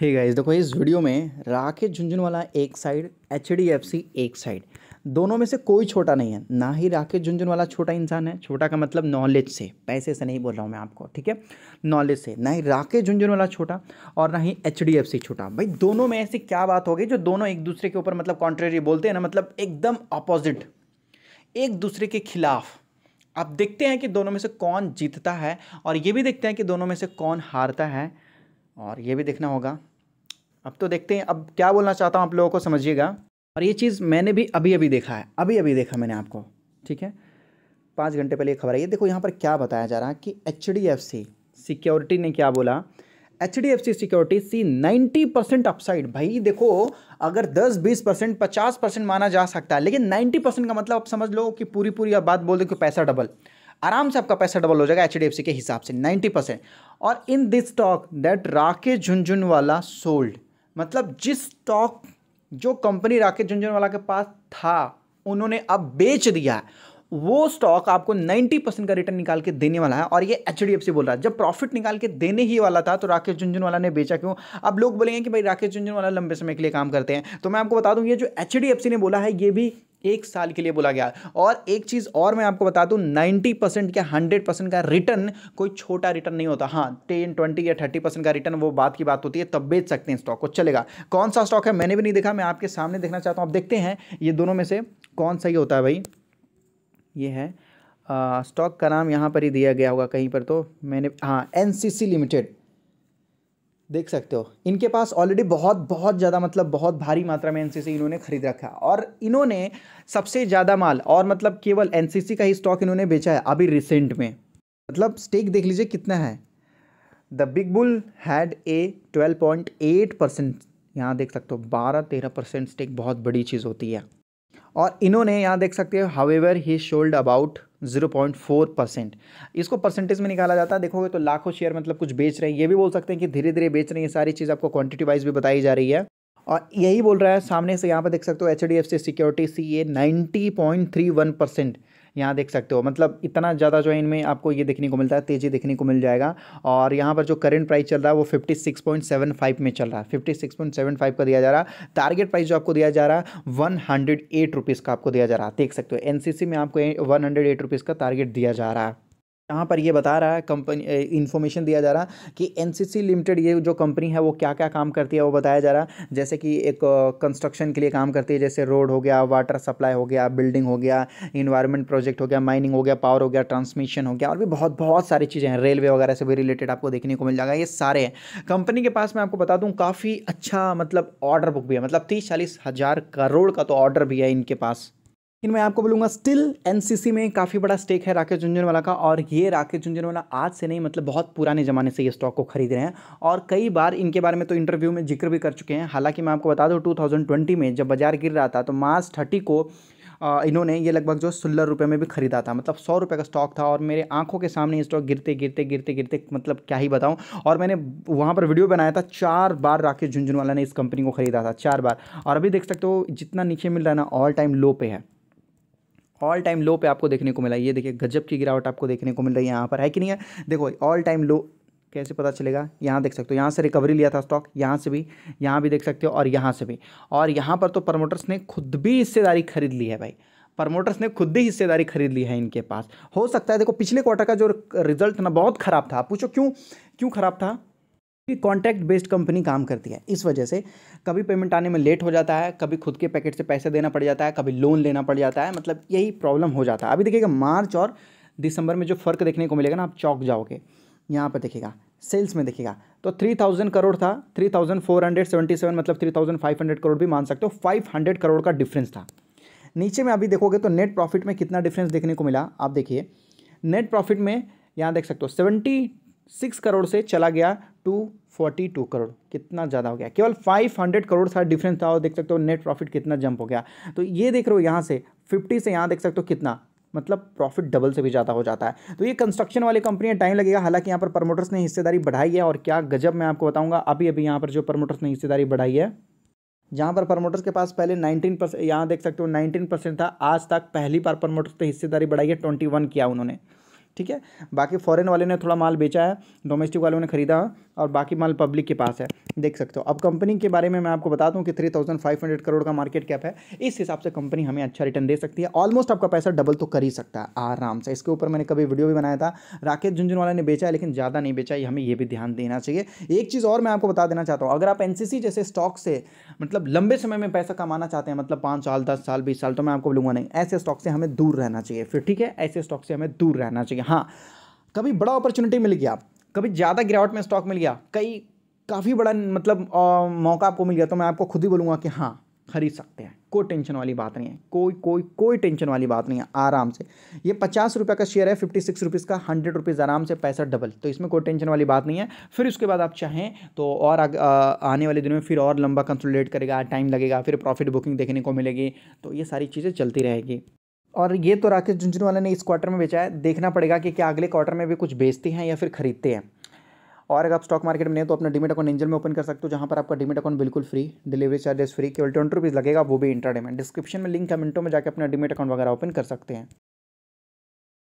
हे hey guys देखो इस video में राकेश झुंझुनवाला एक साइड एच एक साइड दोनों में से कोई छोटा नहीं है ना ही राकेश झुंझुनवाला छोटा इंसान है छोटा का मतलब नॉलेज से पैसे से नहीं बोल रहा हूँ मैं आपको ठीक है नॉलेज से ना ही राकेश झुंझुनवाला छोटा और ना ही एच छोटा भाई दोनों में ऐसी क्या बात हो गई जो दोनों एक दूसरे के ऊपर मतलब कॉन्ट्रेरी बोलते हैं ना मतलब एकदम अपोजिट एक दूसरे के खिलाफ आप देखते हैं कि दोनों में से कौन जीतता है और ये भी देखते हैं कि दोनों में से कौन हारता है और ये भी देखना होगा अब तो देखते हैं अब क्या बोलना चाहता हूँ आप लोगों को समझिएगा और ये चीज़ मैंने भी अभी अभी देखा है अभी अभी देखा मैंने आपको ठीक है पाँच घंटे पहले ये खबर आई है देखो यहाँ पर क्या बताया जा रहा है कि H D F C security ने क्या बोला H D F C security सी नाइन्टी परसेंट अपसाइड भाई देखो अगर दस बीस परसेंट पचास परसेंट माना जा सकता है लेकिन नाइन्टी परसेंट का मतलब आप समझ लो कि पूरी पूरी आप बात बोल दो कि पैसा डबल आराम से आपका पैसा डबल हो जाएगा एच डी एफ सी के हिसाब से नाइन्टी परसेंट और in this stock that Rakesh Jhunjhunwala sold मतलब जिस स्टॉक जो कंपनी राकेश झुंझुनवाला के पास था उन्होंने अब बेच दिया है वो स्टॉक आपको 90 परसेंट का रिटर्न निकाल के देने वाला है और ये एच बोल रहा है जब प्रॉफिट निकाल के देने ही वाला था तो राकेश झुंझुनवाला ने बेचा क्यों अब लोग बोलेंगे कि भाई राकेश झुंझुनवाला लंबे समय के लिए काम करते हैं तो मैं आपको बता दूं ये जो एच ने बोला है ये भी एक साल के लिए बोला गया और एक चीज़ और मैं आपको बता दूं नाइनटी परसेंट या हंड्रेड परसेंट का रिटर्न कोई छोटा रिटर्न नहीं होता हाँ टेन ट्वेंटी या थर्टी परसेंट का रिटर्न वो बात की बात होती है तब बेच सकते हैं स्टॉक को चलेगा कौन सा स्टॉक है मैंने भी नहीं देखा मैं आपके सामने देखना चाहता हूँ आप देखते हैं ये दोनों में से कौन सही होता है भाई ये है स्टॉक का नाम यहाँ पर ही दिया गया होगा कहीं पर तो मैंने हाँ एन लिमिटेड देख सकते हो इनके पास ऑलरेडी बहुत बहुत ज़्यादा मतलब बहुत भारी मात्रा में एनसीसी इन्होंने खरीद रखा है और इन्होंने सबसे ज़्यादा माल और मतलब केवल एनसीसी का ही स्टॉक इन्होंने बेचा है अभी रिसेंट में मतलब स्टेक देख लीजिए कितना है the big bull had a twelve point eight percent यहाँ देख सकते हो बारह तेरह परसेंट स्टेक बहुत बड़ी चीज़ होती है और इन्होंने यहाँ देख सकते हो however he sold about zero point four percent इसको परसेंटेज में निकाला जाता है देखोगे तो लाखों शेयर मतलब कुछ बेच रहे हैं ये भी बोल सकते हैं कि धीरे धीरे बेच रहे हैं सारी चीज़ आपको क्वांटिटी वाइज भी बताई जा रही है और यही बोल रहा है सामने से यहाँ पर देख सकते हो H D F security C A ninety point three one percent यहाँ देख सकते हो मतलब इतना ज़्यादा जो है इनमें आपको ये देखने को मिलता है तेज़ी देखने को मिल जाएगा और यहाँ पर जो करेंट प्राइस चल रहा है वो fifty six point seven five में चल रहा है fifty six point seven five का दिया जा रहा है टारगेट प्राइस जो आपको दिया जा रहा है वन हंड्रेड एट रुपीज़ का आपको दिया जा रहा है देख सकते हो एन में आपको वन हंड्रेड एट रुपीज़ का टारगेट दिया जा रहा है यहाँ पर ये बता रहा है कंपनी इन्फॉर्मेशन दिया जा रहा है कि एनसीसी लिमिटेड ये जो कंपनी है वो क्या क्या काम करती है वो बताया जा रहा है जैसे कि एक कंस्ट्रक्शन के लिए काम करती है जैसे रोड हो गया वाटर सप्लाई हो गया बिल्डिंग हो गया इन्वायरमेंट प्रोजेक्ट हो गया माइनिंग हो गया पावर हो गया ट्रांसमिशन हो गया और भी बहुत बहुत सारी चीज़ें हैं रेलवे वगैरह से भी रिलेटेड आपको देखने को मिल जाएगा ये सारे हैं कंपनी के पास मैं आपको बता दूँ काफ़ी अच्छा मतलब ऑर्डर बुक भी है मतलब तीस चालीस हज़ार करोड़ का तो ऑर्डर भी है इनके पास लेकिन मैं आपको बोलूँगा स्टिल एनसीसी में काफ़ी बड़ा स्टेक है राकेश झुंझुनवाला का और ये राकेश झुंझुनवाला आज से नहीं मतलब बहुत पुराने ज़माने से ये स्टॉक को खरीद रहे हैं और कई बार इनके बारे में तो इंटरव्यू में जिक्र भी कर चुके हैं हालांकि मैं आपको बता दूँ टू में जब बाजार गिर रहा था तो मार्च थर्टी को इन्होंने ये लगभग जो सोलह रुपये में भी खरीदा था मतलब सौ रुपये का स्टॉक था और मेरे आंखों के सामने ये स्टॉक गिरते गिरते गिरते गिरते मतलब क्या ही बताऊं और मैंने वहाँ पर वीडियो बनाया था चार बार राकेश झुंझुनवाला ने इस कंपनी को खरीदा था चार बार और अभी देख सकते हो जितना नीचे मिल रहा है ना ऑल टाइम लो पे है ऑल टाइम लो पे आपको देखने को मिला ये देखिए गजब की गिरावट आपको देखने को मिल रही है यहाँ पर है कि नहीं है देखो ऑल टाइम लो कैसे पता चलेगा यहाँ देख सकते हो यहाँ से रिकवरी लिया था स्टॉक यहाँ से भी यहाँ भी देख सकते हो और यहाँ से भी और यहाँ पर तो प्रमोटर्स ने खुद भी हिस्सेदारी खरीद ली है भाई प्रमोटर्स ने खुद ही हिस्सेदारी खरीद ली है इनके पास हो सकता है देखो पिछले क्वार्टर का जो रिजल्ट ना बहुत ख़राब था पूछो क्यों क्यों ख़राब था कि कॉन्ट्रैक्ट बेस्ड कंपनी काम करती है इस वजह से कभी पेमेंट आने में लेट हो जाता है कभी खुद के पैकेट से पैसे देना पड़ जाता है कभी लोन लेना पड़ जाता है मतलब यही प्रॉब्लम हो जाता है अभी देखिएगा मार्च और दिसंबर में जो फ़र्क देखने को मिलेगा ना आप चौक जाओगे यहाँ पर देखिएगा सेल्स में देखिएगा तो थ्री थाउजेंड करोड़ था three thousand four hundred seventy seven मतलब three thousand five hundred crore भी मान सकते हो फाइव हंड्रेड करोड़ का डिफरेंस था नीचे में अभी देखोगे तो नेट प्रॉफिट में कितना डिफरेंस देखने को मिला आप देखिए नेट प्रॉफिट में यहाँ देख सकते हो सेवेंटी सिक्स करोड़ से चला गया टू फोर्टी टू करोड़ कितना ज़्यादा हो गया केवल फाइव हंड्रेड करोड़ सारा डिफरेंस था और देख सकते हो नेट प्रॉफिट कितना जंप हो गया तो ये देख रहे हो यहाँ से फिफ्टी से यहाँ देख सकते हो कितना मतलब प्रॉफिट डबल से भी ज़्यादा हो जाता है तो ये कंस्ट्रक्शन वाली कंपनी है टाइम लगेगा हालांकि यहाँ पर प्रमोटर्स ने हिस्सेदारी बढ़ाई है और क्या गजब मैं आपको बताऊँगा अभी अभी यहाँ पर जो प्रमोटर्स ने हिस्सेदारी बढ़ाई है जहाँ पर प्रमोटर्स के पास पहले 19 परसेंट यहाँ देख सकते हो 19 परसेंट था आज तक पहली बार प्रमोटर्स ने हिस्सेदारी बढ़ाई है 21 किया उन्होंने ठीक है बाकी फॉरेन वाले ने थोड़ा माल बेचा है डोमेस्टिक वालों ने खरीदा और बाकी माल पब्लिक के पास है देख सकते हो अब कंपनी के बारे में मैं आपको बता दूं कि three thousand five hundred crore का मार्केट कैप है इस हिसाब से कंपनी हमें अच्छा रिटर्न दे सकती है ऑलमोस्ट आपका पैसा डबल तो कर ही सकता है आराम से इसके ऊपर मैंने कभी वीडियो भी बनाया था राकेश झुंझुनवाला ने बेचा है लेकिन ज़्यादा नहीं बेचा है हमें ये भी ध्यान देना चाहिए एक चीज़ और मैं आपको बता देना चाहता हूँ अगर आप एन जैसे स्टॉक से मतलब लंबे समय में पैसा कमाना चाहते हैं मतलब पाँच साल दस साल बीस साल तो मैं आपको बोलूँगा नहीं ऐसे स्टॉक से हमें दूर रहना चाहिए फिर ठीक है ऐसे स्टॉक से हमें दूर रहना चाहिए हाँ कभी बड़ा अपॉर्चुनिटी मिल गया कभी ज़्यादा गिरावट में स्टॉक मिल गया कई काफ़ी बड़ा मतलब आ, मौका आपको मिल गया तो मैं आपको खुद ही बोलूँगा कि हाँ खरीद सकते हैं कोई टेंशन वाली बात नहीं है कोई कोई कोई टेंशन वाली बात नहीं है आराम से ये पचास रुपये का शेयर है फिफ्टी सिक्स रुपीज़ का हंड्रेड रुपीज़ आराम से पैसा डबल तो इसमें कोई टेंशन वाली बात नहीं है फिर उसके बाद आप चाहें तो और आ, आने वाले दिनों में फिर और लंबा कंसोलिडेट करेगा टाइम लगेगा फिर प्रॉफिट बुकिंग देखने को मिलेगी तो ये सारी चीज़ें चलती रहेगी और ये तो राकेश झुंझुनवाला ने इस क्वार्टर में बेचा है देखना पड़ेगा कि क्या अगले क्वार्टर में भी कुछ बेचते हैं या फिर खरीदते हैं और अगर आप स्टॉक मार्केट में नहीं तो अपना डिमेट अकाउंट एंजल में ओपन कर सकते हो जहाँ पर आपका डिमेट अकाउंट बिल्कुल फ्री डिलीवरी चार्जेस फ्री केवल ट्वेंटी रुपीज़ लगेगा वो भी इंटरडेमेंट डिस्क्रिप्शन में लिंक है मिनटों में जाकर अपना डिमेट अकाउंट वगैरह ओपन कर सकते हैं